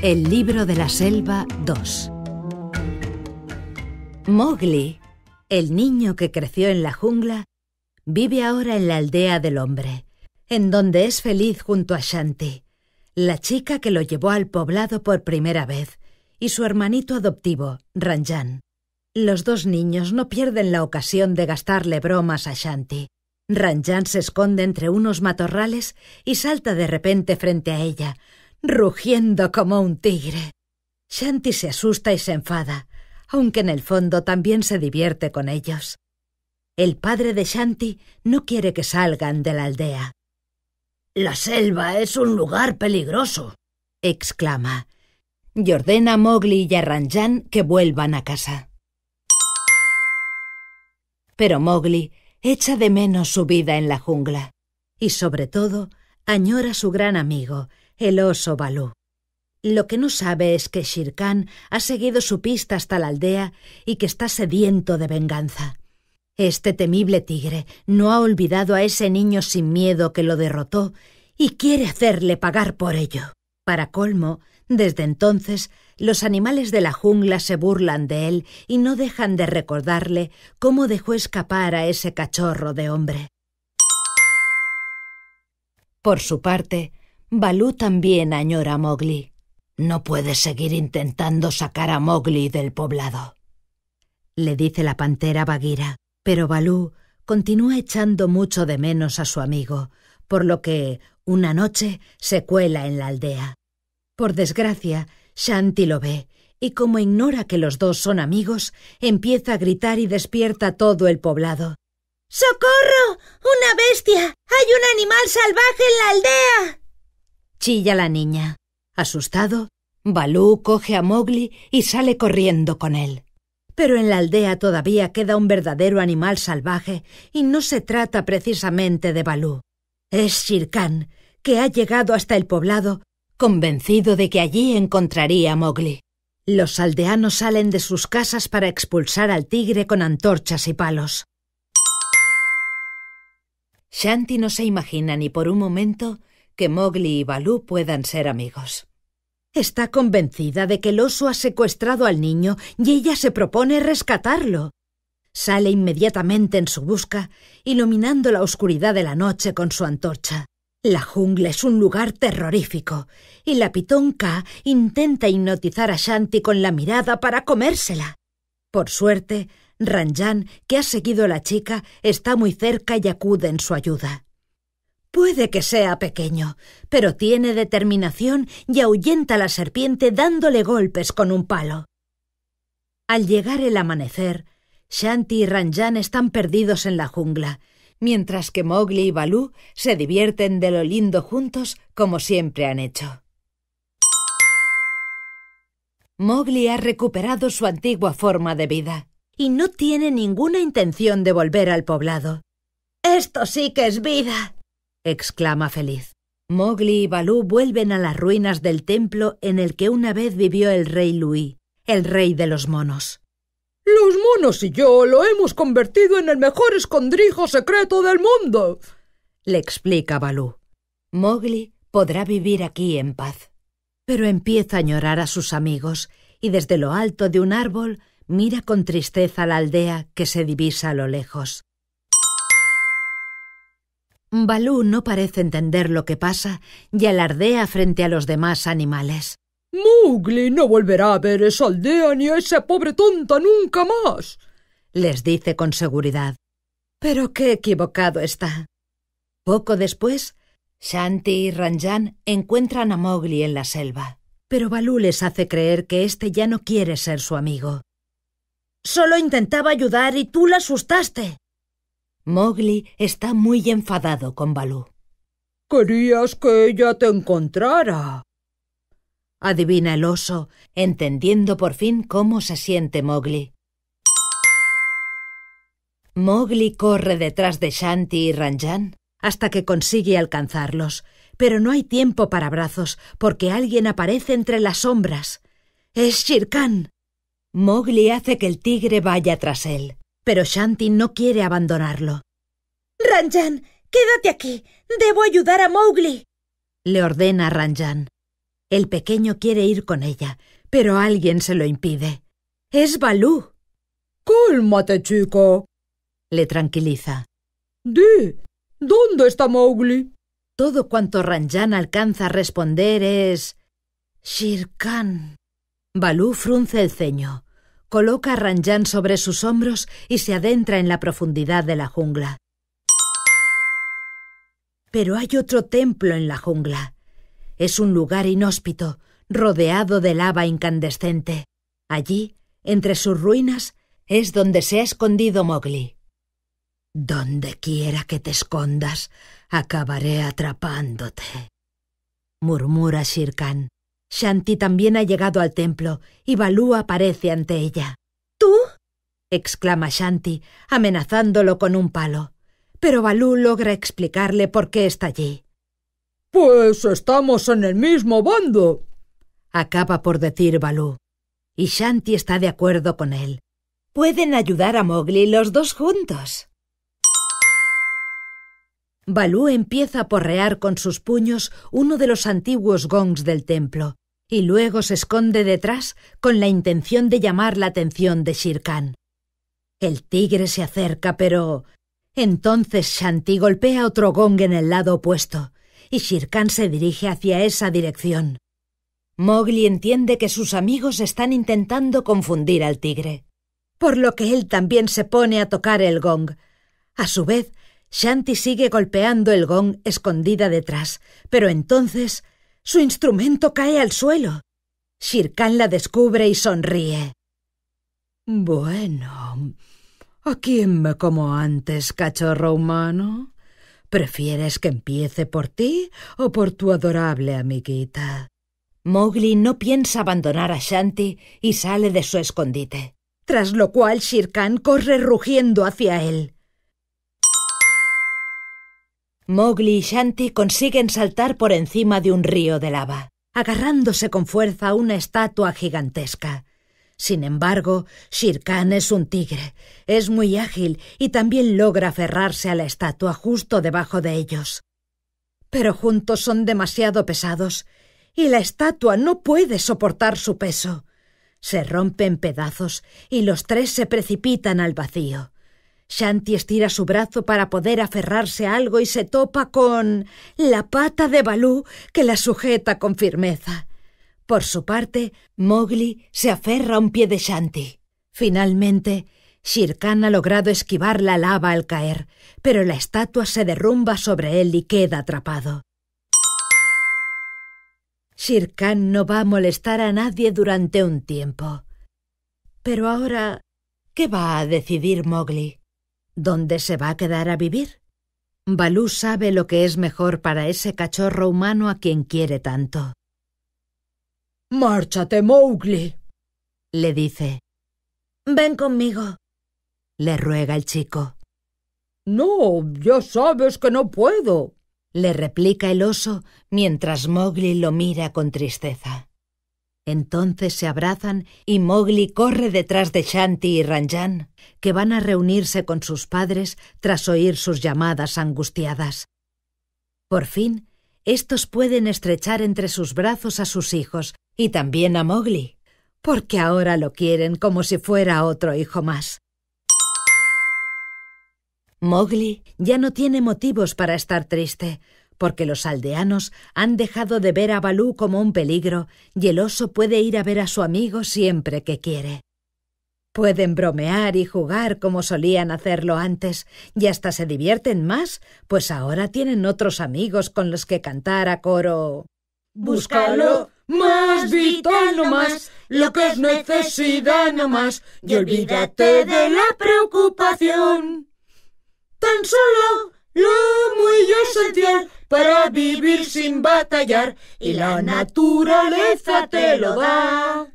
El libro de la selva 2. Mowgli, el niño que creció en la jungla, vive ahora en la aldea del hombre, en donde es feliz junto a Shanti, la chica que lo llevó al poblado por primera vez, y su hermanito adoptivo, Ranjan. Los dos niños no pierden la ocasión de gastarle bromas a Shanti. Ranjan se esconde entre unos matorrales y salta de repente frente a ella, rugiendo como un tigre. Shanti se asusta y se enfada, aunque en el fondo también se divierte con ellos. El padre de Shanti no quiere que salgan de la aldea. La selva es un lugar peligroso, exclama, y ordena a Mowgli y a Ranjan que vuelvan a casa. Pero Mowgli echa de menos su vida en la jungla y sobre todo añora a su gran amigo, el oso Balú. Lo que no sabe es que Shirkan ha seguido su pista hasta la aldea y que está sediento de venganza. Este temible tigre no ha olvidado a ese niño sin miedo que lo derrotó y quiere hacerle pagar por ello. Para colmo, desde entonces, los animales de la jungla se burlan de él y no dejan de recordarle cómo dejó escapar a ese cachorro de hombre. Por su parte, Balú también añora a Mowgli. No puedes seguir intentando sacar a Mowgli del poblado. Le dice la pantera Bagheera, pero Balú continúa echando mucho de menos a su amigo, por lo que una noche se cuela en la aldea. Por desgracia, Shanti lo ve y como ignora que los dos son amigos, empieza a gritar y despierta todo el poblado. ¡Socorro! ¡Una bestia! ¡Hay un animal salvaje en la aldea! chilla la niña. Asustado, Balú coge a Mowgli y sale corriendo con él. Pero en la aldea todavía queda un verdadero animal salvaje y no se trata precisamente de Balú. Es Shirkán, que ha llegado hasta el poblado convencido de que allí encontraría a Mowgli. Los aldeanos salen de sus casas para expulsar al tigre con antorchas y palos. Shanti no se imagina ni por un momento que Mowgli y Balú puedan ser amigos. Está convencida de que el oso ha secuestrado al niño y ella se propone rescatarlo. Sale inmediatamente en su busca, iluminando la oscuridad de la noche con su antorcha. La jungla es un lugar terrorífico, y la pitón K intenta hipnotizar a Shanti con la mirada para comérsela. Por suerte, Ranjan, que ha seguido a la chica, está muy cerca y acude en su ayuda. Puede que sea pequeño, pero tiene determinación y ahuyenta a la serpiente dándole golpes con un palo. Al llegar el amanecer, Shanti y Ranjan están perdidos en la jungla, mientras que Mowgli y Balú se divierten de lo lindo juntos como siempre han hecho. Mowgli ha recuperado su antigua forma de vida y no tiene ninguna intención de volver al poblado. Esto sí que es vida, exclama feliz. Mowgli y Balú vuelven a las ruinas del templo en el que una vez vivió el rey Luí el rey de los monos. Los monos y yo lo hemos convertido en el mejor escondrijo secreto del mundo, le explica Balú. Mowgli podrá vivir aquí en paz. Pero empieza a llorar a sus amigos y desde lo alto de un árbol mira con tristeza la aldea que se divisa a lo lejos. Balú no parece entender lo que pasa y alardea frente a los demás animales. Mowgli no volverá a ver esa aldea ni a esa pobre tonta nunca más, les dice con seguridad. Pero qué equivocado está. Poco después, Shanti y Ranjan encuentran a Mowgli en la selva, pero Balú les hace creer que éste ya no quiere ser su amigo. Solo intentaba ayudar y tú la asustaste, Mowgli está muy enfadado con Balú. Querías que ella te encontrara. Adivina el oso, entendiendo por fin cómo se siente Mowgli. Mowgli corre detrás de Shanti y Ranjan hasta que consigue alcanzarlos, pero no hay tiempo para brazos porque alguien aparece entre las sombras. Es Shirkán! Mowgli hace que el tigre vaya tras él pero Shanti no quiere abandonarlo. Ranjan, quédate aquí. Debo ayudar a Mowgli. Le ordena Ranjan. El pequeño quiere ir con ella, pero alguien se lo impide. Es Balú. Cálmate, chico. Le tranquiliza. Di, ¿dónde está Mowgli? Todo cuanto Ranjan alcanza a responder es. Shirkan. Balú frunce el ceño coloca a Ranjan sobre sus hombros y se adentra en la profundidad de la jungla. Pero hay otro templo en la jungla. Es un lugar inhóspito, rodeado de lava incandescente. Allí, entre sus ruinas, es donde se ha escondido Mowgli. Donde quiera que te escondas, acabaré atrapándote, murmura Shirkán. Shanti también ha llegado al templo y Balú aparece ante ella. ¿Tú? exclama Shanti, amenazándolo con un palo. Pero Balú logra explicarle por qué está allí. Pues estamos en el mismo bando, acaba por decir Balú. Y Shanti está de acuerdo con él. Pueden ayudar a Mowgli los dos juntos. Balú empieza a porrear con sus puños uno de los antiguos gongs del templo y luego se esconde detrás con la intención de llamar la atención de Shirkan. El tigre se acerca, pero... Entonces Shanti golpea otro gong en el lado opuesto y Shirkan se dirige hacia esa dirección. Mowgli entiende que sus amigos están intentando confundir al tigre, por lo que él también se pone a tocar el gong. A su vez, Shanti sigue golpeando el gong escondida detrás, pero entonces su instrumento cae al suelo. Shirkan la descubre y sonríe. Bueno, ¿a quién me como antes, cachorro humano? ¿Prefieres que empiece por ti o por tu adorable amiguita? Mowgli no piensa abandonar a Shanti y sale de su escondite, tras lo cual Shirkan corre rugiendo hacia él. Mowgli y Shanti consiguen saltar por encima de un río de lava, agarrándose con fuerza a una estatua gigantesca. Sin embargo, Shirkhan es un tigre, es muy ágil y también logra aferrarse a la estatua justo debajo de ellos. Pero juntos son demasiado pesados y la estatua no puede soportar su peso. Se rompe en pedazos y los tres se precipitan al vacío. Shanti estira su brazo para poder aferrarse a algo y se topa con la pata de Balú que la sujeta con firmeza. Por su parte, Mowgli se aferra a un pie de Shanti. Finalmente, Shirkán ha logrado esquivar la lava al caer, pero la estatua se derrumba sobre él y queda atrapado. Shirkán no va a molestar a nadie durante un tiempo. Pero ahora, ¿qué va a decidir Mowgli? ¿Dónde se va a quedar a vivir? Balú sabe lo que es mejor para ese cachorro humano a quien quiere tanto. Márchate, Mowgli, le dice. Ven conmigo, le ruega el chico. No, ya sabes que no puedo, le replica el oso mientras Mowgli lo mira con tristeza. Entonces se abrazan y Mowgli corre detrás de Shanti y Ranjan, que van a reunirse con sus padres tras oír sus llamadas angustiadas. Por fin, estos pueden estrechar entre sus brazos a sus hijos y también a Mowgli, porque ahora lo quieren como si fuera otro hijo más. Mowgli ya no tiene motivos para estar triste, porque los aldeanos han dejado de ver a Balú como un peligro y el oso puede ir a ver a su amigo siempre que quiere. Pueden bromear y jugar como solían hacerlo antes, y hasta se divierten más, pues ahora tienen otros amigos con los que cantar a coro. Búscalo, más vital no más, lo que es necesidad no más, y olvídate de la preocupación. Tan solo lo muy yo esencial para vivir sin batallar y la naturaleza te lo da.